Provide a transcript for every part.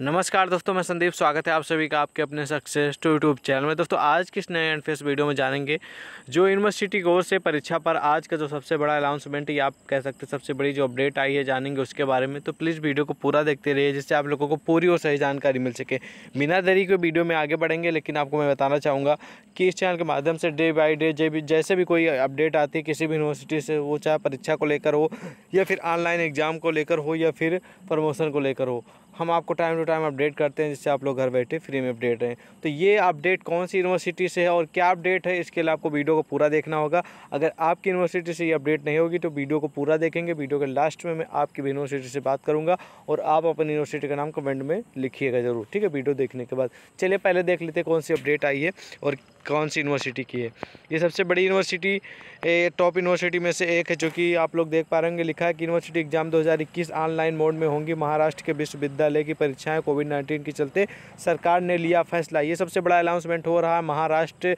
नमस्कार दोस्तों मैं संदीप स्वागत है आप सभी का आपके अपने सक्सेस टू यूट्यूब चैनल में दोस्तों आज किस नए एंड फेस वीडियो में जानेंगे जो यूनिवर्सिटी कोर्स से परीक्षा पर आज का जो सबसे बड़ा अनाउंसमेंट या आप कह सकते हैं सबसे बड़ी जो अपडेट आई है जानेंगे उसके बारे में तो प्लीज़ वीडियो को पूरा देखते रहिए जिससे आप लोगों को पूरी और सही जानकारी मिल सके बिना देरी के वीडियो में आगे बढ़ेंगे लेकिन आपको मैं बताना चाहूँगा कि इस चैनल के माध्यम से डे बाई डे जब जैसे भी कोई अपडेट आती है किसी भी यूनिवर्सिटी से वो चाहे परीक्षा को लेकर हो या फिर ऑनलाइन एग्ज़ाम को लेकर हो या फिर प्रमोशन को लेकर हो हम आपको टाइम टू टाइम अपडेट करते हैं जिससे आप लोग घर बैठे फ्री में अपडेट रहें तो ये अपडेट कौन सी यूनिवर्सिटी से है और क्या अपडेट है इसके लिए आपको वीडियो को पूरा देखना होगा अगर आपकी यूनिवर्सिटी से ये अपडेट नहीं होगी तो वीडियो को पूरा देखेंगे वीडियो के लास्ट में मैं आपकी यूनिवर्सिटी से बात करूँगा और आप अपनी यूनिवर्सिटी का नाम कमेंट में लिखिएगा ज़रूर ठीक है वीडियो देखने के बाद चलिए पहले देख लेते कौन सी अपडेट आई है और कौन सी यूनिवर्सिटी की है ये सबसे बड़ी यूनिवर्सिटी टॉप यूनिवर्सिटी में से एक है जो कि आप लोग देख पा रहे होंगे लिखा है कि यूनिवर्सिटी एग्जाम 2021 ऑनलाइन मोड में होंगी महाराष्ट्र के विश्वविद्यालय विश्वविद्यालय की परीक्षाएं कोविड नाइन्टीन के चलते सरकार ने लिया फैसला ये सबसे बड़ा अनाउंसमेंट हो रहा है महाराष्ट्र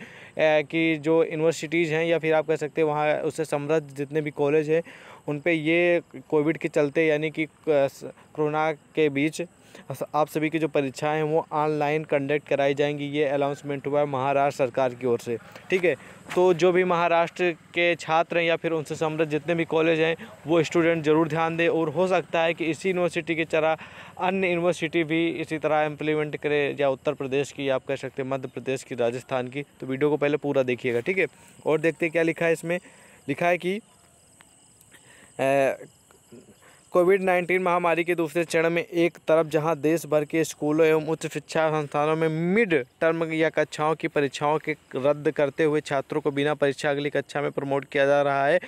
की जो यूनिवर्सिटीज़ हैं या फिर आप कह सकते हैं वहाँ उससे समृद्ध जितने भी कॉलेज हैं उन पर ये कोविड के चलते यानी कि कोरोना के बीच आप सभी की जो परीक्षाएं हैं वो ऑनलाइन कंडक्ट कराई जाएंगी ये अनाउंसमेंट हुआ है महाराष्ट्र सरकार की ओर से ठीक है तो जो भी महाराष्ट्र के छात्र हैं या फिर उनसे संबंधित जितने भी कॉलेज हैं वो स्टूडेंट ज़रूर ध्यान दें और हो सकता है कि इसी यूनिवर्सिटी की तरह अन्य यूनिवर्सिटी भी इसी तरह इम्प्लीमेंट करे या उत्तर प्रदेश की आप कह सकते हैं मध्य प्रदेश की राजस्थान की तो वीडियो को पहले पूरा देखिएगा ठीक है और देखते क्या लिखा है इसमें लिखा है कि कोविड 19 महामारी के दूसरे चरण में एक तरफ जहां देश भर के स्कूलों एवं उच्च शिक्षा संस्थानों में मिड टर्म या कक्षाओं की परीक्षाओं के रद्द करते हुए छात्रों को बिना परीक्षा अगली कक्षा में प्रमोट किया जा रहा है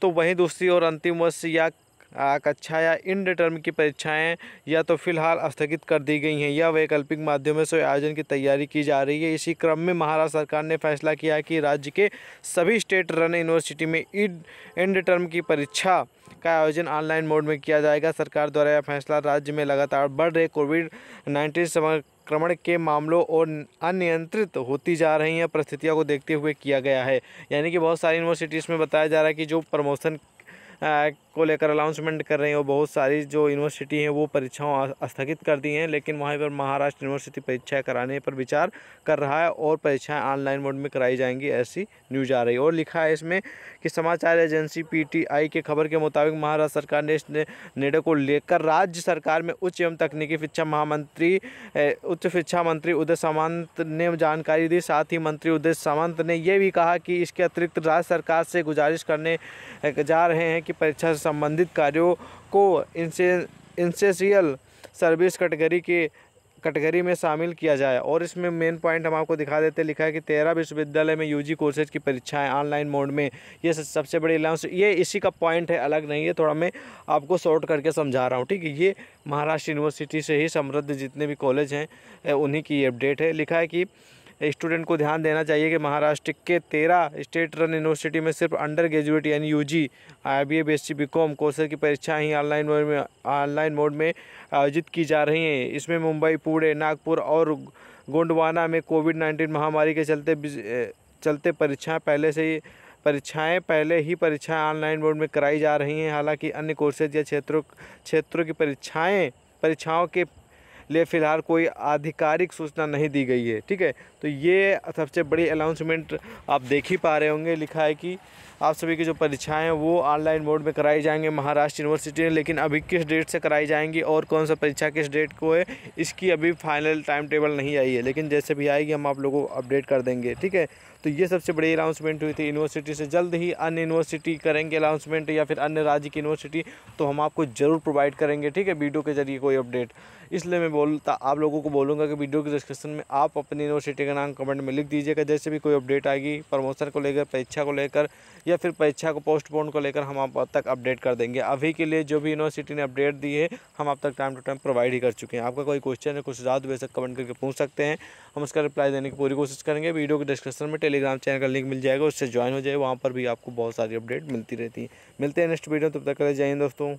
तो वहीं दूसरी ओर अंतिम वर्ष या कक्षा अच्छा या इन टर्म की परीक्षाएं या तो फिलहाल स्थगित कर दी गई हैं या वैकल्पिक माध्यमों से आयोजन की तैयारी की जा रही है इसी क्रम में महाराष्ट्र सरकार ने फैसला किया कि राज्य के सभी स्टेट रन यूनिवर्सिटी में इंड एंड टर्म की परीक्षा का आयोजन ऑनलाइन मोड में किया जाएगा सरकार द्वारा यह फैसला राज्य में लगातार बढ़ रहे कोविड नाइन्टीन संक्रमण के मामलों और अनियंत्रित होती जा रही हैं परिस्थितियों को देखते हुए किया गया है यानी कि बहुत सारी यूनिवर्सिटीज़ में बताया जा रहा है कि जो प्रमोशन को लेकर अनाउंसमेंट कर रही हैं और बहुत सारी जो यूनिवर्सिटी हैं वो परीक्षाओं स्थगित कर दी हैं लेकिन वहाँ पर महाराष्ट्र यूनिवर्सिटी परीक्षाएं कराने पर विचार कर रहा है और परीक्षाएं ऑनलाइन मोड में कराई जाएंगी ऐसी न्यूज़ आ रही है और लिखा है इसमें कि समाचार एजेंसी पीटीआई के खबर के मुताबिक महाराष्ट्र सरकार ने निर्णय को लेकर राज्य सरकार में उच्च एवं तकनीकी शिक्षा महामंत्री उच्च शिक्षा मंत्री उदय सामंत ने जानकारी दी साथ ही मंत्री उदय सामंत ने यह भी कहा कि इसके अतिरिक्त राज्य सरकार से गुजारिश करने जा रहे हैं कि परीक्षा संबंधित कार्यों को इनसे इंसेसियल सर्विस कैटेगरी के कैटेगरी में शामिल किया जाए और इसमें मेन पॉइंट हम आपको दिखा देते लिखा है कि तेरह विश्वविद्यालय में यूजी कोर्सेज की परीक्षाएं ऑनलाइन मोड में ये सबसे बड़ी अलाउंस ये इसी का पॉइंट है अलग नहीं है थोड़ा मैं आपको शॉर्ट करके समझा रहा हूँ ठीक है ये महाराष्ट्र यूनिवर्सिटी से ही समृद्ध जितने भी कॉलेज हैं उन्हीं की अपडेट है लिखा है कि स्टूडेंट को ध्यान देना चाहिए कि महाराष्ट्र के तेरह स्टेट रन यूनिवर्सिटी में सिर्फ अंडर ग्रेजुएट यानी U G I B A B S C B com courses की परीक्षाएँ ही ऑनलाइन मोड में ऑनलाइन मोड में आयोजित की जा रही हैं इसमें मुंबई पुणे नागपुर और गोंडवाना में कोविड नाइन्टीन महामारी के चलते चलते परीक्षाएँ पहले से ही परीक्षाएं पहले ही परीक्षाएं ऑनलाइन मोड में कराई जा रही हैं हालांकि अन्य कोर्सेज या क्षेत्रों क्षेत्रों की परीक्षाएं परीक्षाओं के लिए फ़िलहाल कोई आधिकारिक सूचना नहीं दी गई है ठीक है तो ये सबसे बड़ी अनाउंसमेंट आप देख ही पा रहे होंगे लिखा है कि आप सभी की जो परीक्षाएं हैं वो ऑनलाइन मोड में कराई जाएंगे महाराष्ट्र यूनिवर्सिटी ने लेकिन अभी किस डेट से कराई जाएंगी और कौन सा परीक्षा किस डेट को है इसकी अभी फाइनल टाइम टेबल नहीं आई है लेकिन जैसे भी आएगी हम आप लोगों को अपडेट कर देंगे ठीक है तो ये सबसे बड़ी अनाउंसमेंट हुई थी यूनिवर्सिटी से जल्द ही अन्य यूनिवर्सिटी करेंगे अनाउंसमेंट या फिर अन्य राज्य की यूनिवर्सिटी तो हम आपको ज़रूर प्रोवाइड करेंगे ठीक है वीडियो के जरिए कोई अपडेट इसलिए मैं बोलता आप लोगों को बोलूँगा कि वीडियो के डिस्क्रिप्शन में आप अपनी यूनिवर्सिटी का नाम कमेंट में लिख दीजिएगा जैसे भी कोई अपडेट आएगी प्रमोशन को लेकर परीक्षा को लेकर या फिर परीक्षा को पोस्टपोन को लेकर हम आप तक अपडेट कर देंगे अभी के लिए जो भी यूनिवर्सिटी ने अपडेट दी है हम आप तक टाइम टू टाइम प्रोवाइड ही कर चुके हैं आपका कोई क्वेश्चन है कुछ ज़्यादा बेसक कमेंट करके पूछ सकते हैं हम उसका रिप्लाई देने की पूरी कोशिश करेंगे वीडियो के डिस्क्रिप्शन में टेलीग्राम चैनल का लिंक मिल जाएगा उससे ज्वाइन हो जाए वहाँ पर भी आपको बहुत सारी अपडेट मिलती रहती है मिलते हैं नेक्स्ट वीडियो तब तक कर जाइए दोस्तों